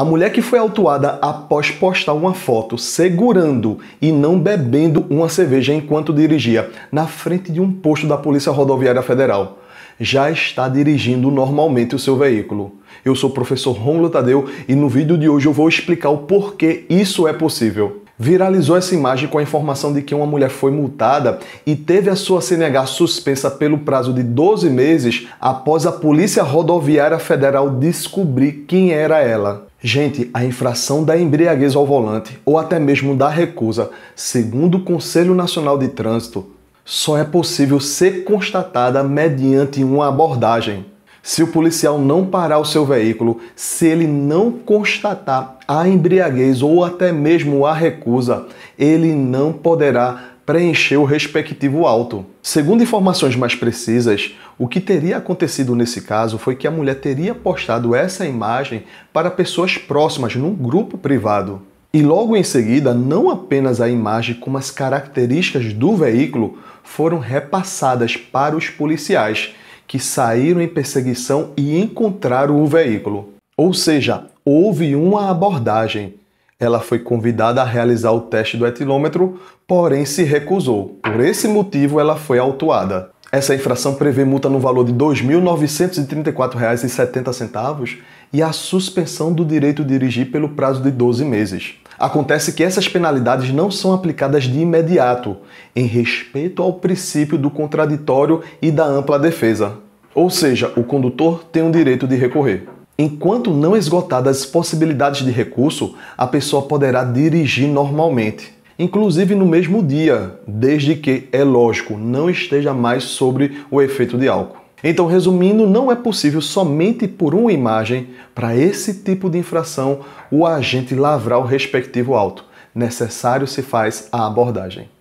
A mulher que foi autuada após postar uma foto segurando e não bebendo uma cerveja enquanto dirigia na frente de um posto da Polícia Rodoviária Federal já está dirigindo normalmente o seu veículo. Eu sou o professor Romulo Tadeu e no vídeo de hoje eu vou explicar o porquê isso é possível. Viralizou essa imagem com a informação de que uma mulher foi multada e teve a sua CNH suspensa pelo prazo de 12 meses após a Polícia Rodoviária Federal descobrir quem era ela. Gente, a infração da embriaguez ao volante ou até mesmo da recusa, segundo o Conselho Nacional de Trânsito, só é possível ser constatada mediante uma abordagem. Se o policial não parar o seu veículo, se ele não constatar a embriaguez ou até mesmo a recusa, ele não poderá preencher o respectivo alto. Segundo informações mais precisas, o que teria acontecido nesse caso foi que a mulher teria postado essa imagem para pessoas próximas num grupo privado. E logo em seguida, não apenas a imagem, como as características do veículo foram repassadas para os policiais, que saíram em perseguição e encontraram o veículo. Ou seja, houve uma abordagem, ela foi convidada a realizar o teste do etilômetro, porém se recusou. Por esse motivo, ela foi autuada. Essa infração prevê multa no valor de R$ 2.934,70 e a suspensão do direito de dirigir pelo prazo de 12 meses. Acontece que essas penalidades não são aplicadas de imediato, em respeito ao princípio do contraditório e da ampla defesa. Ou seja, o condutor tem o direito de recorrer. Enquanto não esgotadas as possibilidades de recurso, a pessoa poderá dirigir normalmente, inclusive no mesmo dia, desde que, é lógico, não esteja mais sobre o efeito de álcool. Então, resumindo, não é possível somente por uma imagem, para esse tipo de infração, o agente lavrar o respectivo auto. Necessário se faz a abordagem.